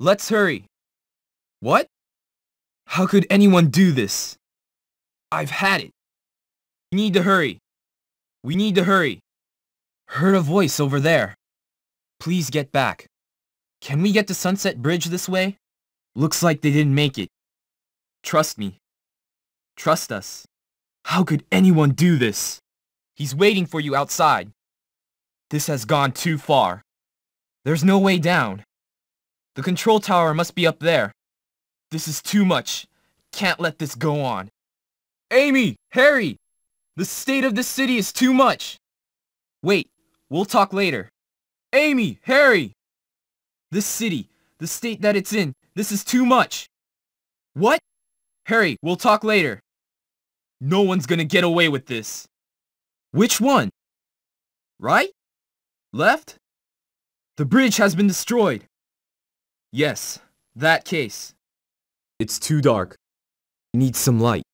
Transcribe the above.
Let's hurry. What? How could anyone do this? I've had it. We need to hurry. We need to hurry. Heard a voice over there. Please get back. Can we get to Sunset Bridge this way? Looks like they didn't make it. Trust me. Trust us. How could anyone do this? He's waiting for you outside. This has gone too far. There's no way down. The control tower must be up there. This is too much. Can't let this go on. Amy! Harry! The state of this city is too much! Wait, we'll talk later. Amy! Harry! This city, the state that it's in, this is too much! What? Harry, we'll talk later. No one's gonna get away with this. Which one? Right? Left? The bridge has been destroyed. Yes, that case. It's too dark. Needs some light.